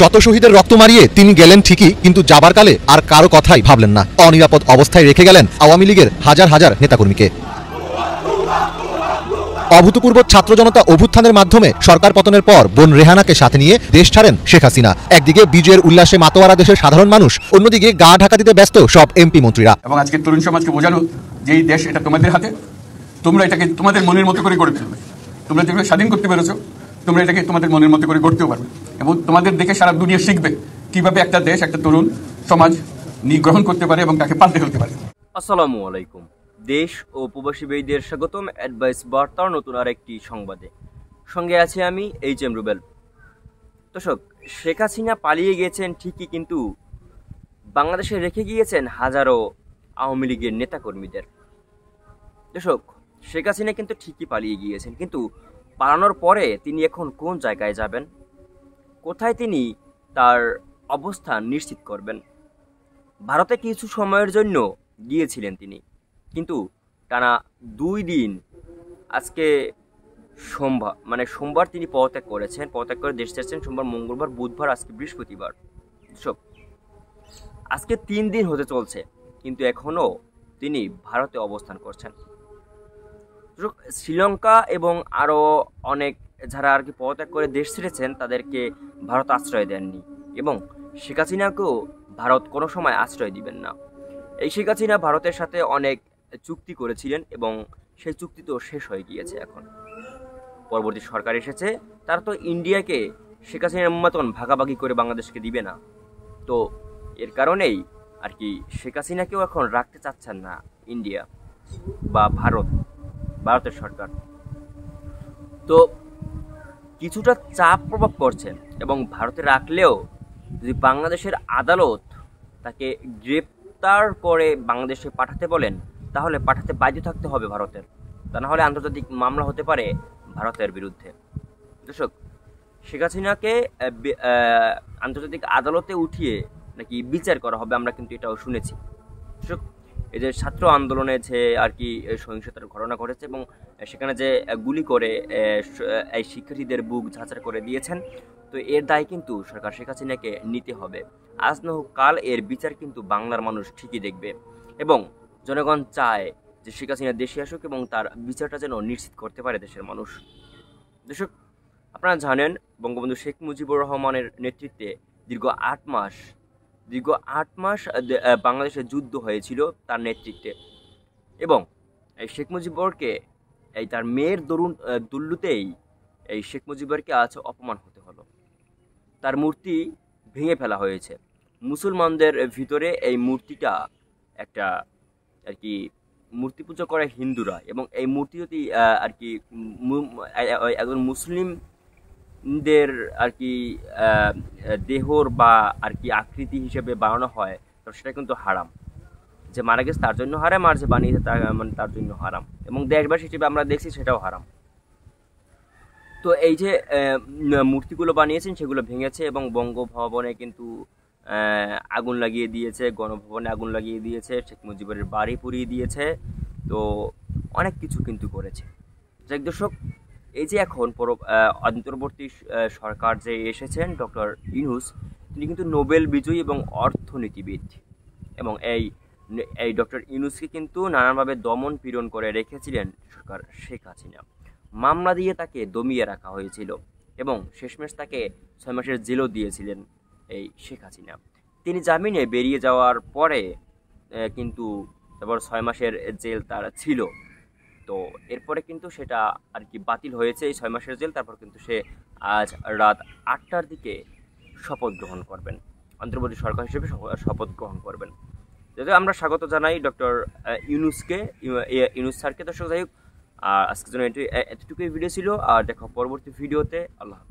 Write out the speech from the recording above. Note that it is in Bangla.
শত শহীদের রক্ত মারিয়ে তিনি গেলেন ঠিকই কিন্তু যাবার কালে আর কারো কথাই ভাবলেন না অনিরাপদ অবস্থায় রেখে গেলেন আওয়ামী লীগের হাজার হাজার নেতাকর্মীকে অভূতপূর্ব ছাত্র জনতা অভ্যুত্থানের মাধ্যমে সরকার পতনের পর বোন রেহানাকে সাথে নিয়ে দেশ ছাড়েন শেখ হাসিনা একদিকে বিজয়ের উল্লাসে মাতোয়ারা দেশের সাধারণ মানুষ অন্যদিকে গা ঢাকা দিতে ব্যস্ত সব এমপি মন্ত্রীরা এবং আজকে তরুণ সমাজকে বোঝানো যে এই দেশ এটা তোমাদের হাতে তোমরা এটাকে তোমাদের মনের মতো করে গড়ে ফেলবে তোমরা যেগুলো স্বাধীন করতে পেরেছো তোমরা এটাকে তোমাদের মনের মতো করে করতেও পারবে এবং তোমাদের দেখে সারা দুনিয়া শিখবে কিভাবে একটা দেশ একটা তরুণ সমাজ নিগ্রহণ করতে পারে এবং তাকে পাল্টে ফেলতে পারে আসসালামু আলাইকুম দেশ ও প্রবাসী বেইদের স্বাগতম অ্যাডভাইস বার্তার নতুন আর একটি সংবাদে সঙ্গে আছে আমি এইচ এম রুবেল দর্শক শেখ হাসিনা পালিয়ে গিয়েছেন ঠিকই কিন্তু বাংলাদেশে রেখে গিয়েছেন হাজারো আওয়ামী লীগের নেতাকর্মীদের দর্শক শেখ হাসিনা কিন্তু ঠিকই পালিয়ে গিয়েছেন কিন্তু পালানোর পরে তিনি এখন কোন জায়গায় যাবেন কোথায় তিনি তার অবস্থান নিশ্চিত করবেন ভারতে কিছু সময়ের জন্য গিয়েছিলেন তিনি কিন্তু টানা দুই দিন আজকে সোমবার মানে সোমবার তিনি পদত্যাগ করেছেন পদত্যাগ করে দেশ ছেড়েছেন সোমবার মঙ্গলবার বুধবার আজকে বৃহস্পতিবার সব আজকে তিন দিন হতে চলছে কিন্তু এখনও তিনি ভারতে অবস্থান করছেন শ্রীলঙ্কা এবং আরও অনেক যারা আর কি পদত্যাগ করে দেশ ছেড়েছেন তাদেরকে ভারত আশ্রয় দেননি এবং শেখ হাসিনাকেও ভারত কোনো সময় আশ্রয় দিবেন না এই শেখ হাসিনা ভারতের সাথে অনেক চুক্তি করেছিলেন এবং সেই চুক্তি তো শেষ হয়ে গিয়েছে এখন পরবর্তী সরকার এসেছে তারা তো ইন্ডিয়াকে শেখ হাসিনার মতন ভাগাভাগি করে বাংলাদেশকে দিবে না তো এর কারণেই আর কি শেখ হাসিনাকেও এখন রাখতে চাচ্ছেন না ইন্ডিয়া বা ভারত ভারতের সরকার তো কিছুটা চাপ প্রভাব পড়ছে এবং ভারতে রাখলেও যদি বাংলাদেশের আদালত তাকে গ্রেপ্তার করে বাংলাদেশে পাঠাতে বলেন তাহলে পাঠাতে বাধ্য থাকতে হবে ভারতের তা না হলে আন্তর্জাতিক মামলা হতে পারে ভারতের বিরুদ্ধে দর্শক শেখ হাসিনাকে আন্তর্জাতিক আদালতে উঠিয়ে নাকি বিচার করা হবে আমরা কিন্তু এটাও শুনেছি দর্শক এই যে ছাত্র আন্দোলনে যে আর কি সহিংসতার ঘটনা ঘটেছে এবং সেখানে যে গুলি করে এই শিক্ষার্থীদের বুক ঝাঁচার করে দিয়েছেন তো এর দায় কিন্তু সরকার শেখ হাসিনাকে নিতে হবে আজ না হোক কাল এর বিচার কিন্তু বাংলার মানুষ ঠিকই দেখবে এবং জনগণ চায় যে শেখ হাসিনা দেশে আসুক এবং তার বিচারটা যেন নিশ্চিত করতে পারে দেশের মানুষ দর্শক আপনারা জানেন বঙ্গবন্ধু শেখ মুজিবুর রহমানের নেতৃত্বে দীর্ঘ আট মাস দীর্ঘ আট মাস বাংলাদেশে যুদ্ধ হয়েছিল তার নেতৃত্বে এবং এই শেখ মুজিবরকে এই তার মেয়ের দরুন দুল্লুতেই এই শেখ মুজিবরকে আজ অপমান হতে হলো তার মূর্তি ভেঙে ফেলা হয়েছে মুসলমানদের ভিতরে এই মূর্তিটা একটা আর কি মূর্তি পুজো করে হিন্দুরা এবং এই মূর্তি যদি আর কি একজন মুসলিম দের আর কি দেহর বা আর কি আকৃতি হিসেবে বানানো হয় তো সেটা কিন্তু হারাম যে মারা গেছে তার জন্য হারাম আর যে বানিয়েছে তার মানে তার জন্য হারাম এবং দেশবাসী হিসেবে আমরা দেখছি সেটাও হারাম তো এই যে মূর্তিগুলো বানিয়েছেন সেগুলো ভেঙেছে এবং বঙ্গভবনে কিন্তু আগুন লাগিয়ে দিয়েছে গণভবনে আগুন লাগিয়ে দিয়েছে শেখ মুজিবের বাড়ি পুড়িয়ে দিয়েছে তো অনেক কিছু কিন্তু করেছে যাক দর্শক এই যে এখন অন্তর্বর্তী সরকার যে এসেছেন ডক্টর ইনুস তিনি কিন্তু নোবেল বিজয়ী এবং অর্থনীতিবিদ এবং এই এই ডক্টর ইউনুসকে কিন্তু নানানভাবে দমন পীড়ন করে রেখেছিলেন সরকার শেখ হাসিনা মামলা দিয়ে তাকে দমিয়ে রাখা হয়েছিল এবং শেষমেশ তাকে ছয় মাসের জেলও দিয়েছিলেন এই শেখ হাসিনা তিনি জামিনে বেরিয়ে যাওয়ার পরে কিন্তু তারপর ছয় মাসের জেল তার ছিল তো এরপরে কিন্তু সেটা আর কি বাতিল হয়েছে এই ছয় মাসের জেল তারপর কিন্তু সে আজ রাত আটটার দিকে শপথ গ্রহণ করবেন অন্তর্বর্তী সরকার হিসেবে শপথ গ্রহণ করবেন যদিও আমরা স্বাগত জানাই ডক্টর ইউনুসকে ইউনুস স্যারকে দর্শক যাই হোক আর আজকের জন্য এতটুকুই ভিডিও ছিল আর দেখো পরবর্তী ভিডিওতে আল্লাহ